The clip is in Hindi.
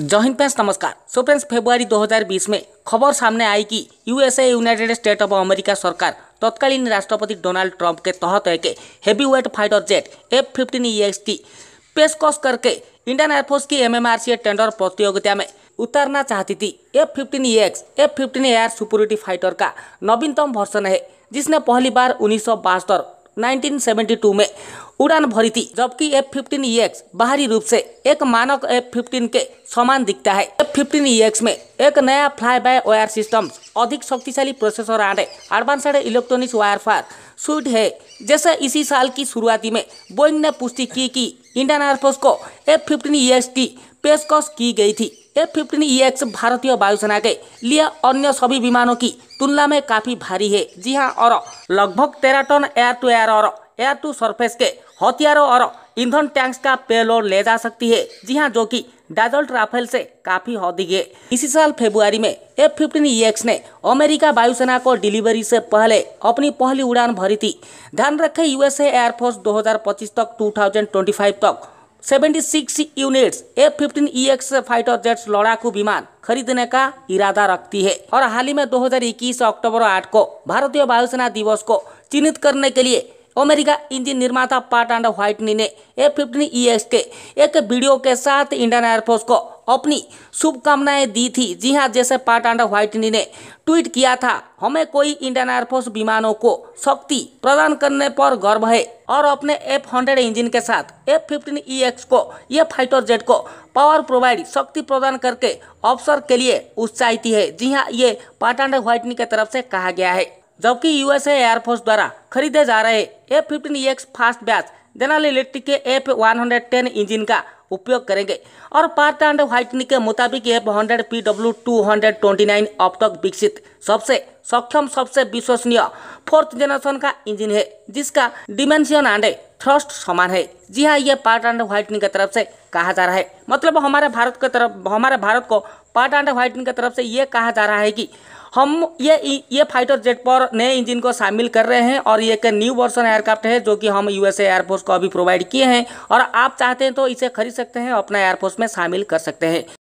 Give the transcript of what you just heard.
जय हिंद फ्रेंड्स नमस्कार सो फ्रेंड्स फेब्रुआरी 2020 में खबर सामने आई कि USA united state of America सरकार तत्कालीन राष्ट्रपति डोनाल्ड ट्रंप के तहत एक heavyweight fighter jet F fifteen E की पेशकश करके इंडियन एयरफोर्स की एम टेंडर प्रतियोगिता में उतारना चाहती थी F fifteen E X F fifteen air superiority fighter का नवीनतम वर्सन है जिसने पहली बार उन्नीस 1972 में उड़ान भरी थी जबकि एफ फिफ्टीन e बाहरी रूप से एक मानक एफ फिफ्टीन के समान दिखता है एफ फिफ्टीन e में एक नया फ्लाई बाय वायर सिस्टम अधिक शक्तिशाली प्रोसेसर आने advanced electronics warfare suite है जैसे इसी साल की शुरुआती में बोइंग ने पुष्टि की कि इंडियन एयरफोर्स को एफ फिफ्टीन e की पेशकश की गई थी एफ फिफ्टीन ई एक्स भारतीय वायुसेना के लिए अन्य सभी विमानों की तुलना में काफ़ी भारी है जी हाँ और लगभग तेरह टन एयर टू एयर और एयर टू सरफेस के हथियारों और ईंधन टैंक्स का पेलोड ले जा सकती है जी हाँ जो कि डाजल्ट राफेल से काफी अधिक है इसी साल फेब्रुआरी में एफ फिफ्टीन ई एक्स ने अमेरिका वायुसेना को डिलीवरी से पहले अपनी पहली उड़ान भरी थी ध्यान रखें यूएसए एयरफोर्स 2025 तक 2025 तक seventy six units F fifteen E X fighter jets लड़ाकू विमान खरीदने का इरादा रखती है और हाल ही में 2021 अक्टूबर 8 को भारतीय वायुसेना दिवस को चिन्हित करने के लिए अमेरिका इंजन निर्माता पाट एंड व्हाइटनी ने एफ फिफ्टीन ई एक्स के एक वीडियो के साथ इंडियन एयरफोर्स को अपनी शुभकामनाएं दी थी जी हाँ जैसे पाट एंड व्हाइटनी ने ट्वीट किया था हमें कोई इंडियन एयरफोर्स विमानों को शक्ति प्रदान करने पर गर्व है और अपने एफ हंड्रेड इंजिन के साथ एफ फिफ्टीन ई एक्स को ये फाइटर जेट को पावर प्रोवाइड शक्ति प्रदान करके अवसर के लिए उत्साहित है जी हाँ ये एंड व्हाइटनी के तरफ से कहा गया है जबकि यूएसए एयरफोर्स द्वारा खरीदे जा रहे F fifteen E X fast batch general electric के F one hundred ten engine का उपयोग करेंगे और पार्ट एंड व्हाइटनी के मुताबिक F hundred P W two hundred twenty nine अब तक विकसित सबसे सक्षम सबसे विश्वसनीय फोर्थ जेनरेशन का इंजन है जिसका डिमेंशन एंड थ्रस्ट समान है जी हाँ ये पार्ट एंड व्हाइटनिंग की तरफ से कहा जा रहा है मतलब हमारे भारत की तरफ हमारे भारत को पार्ट एंड व्हाइटनिंग की तरफ से ये कहा जा रहा है कि हम ये ये फाइटर जेट पर नए इंजन को शामिल कर रहे हैं और ये एक न्यू वर्सन एयरक्राफ्ट है जो कि हम यूएसए एयरफोर्स को अभी प्रोवाइड किए हैं और आप चाहते हैं तो इसे खरीद सकते हैं अपना एयरफोर्स में शामिल कर सकते हैं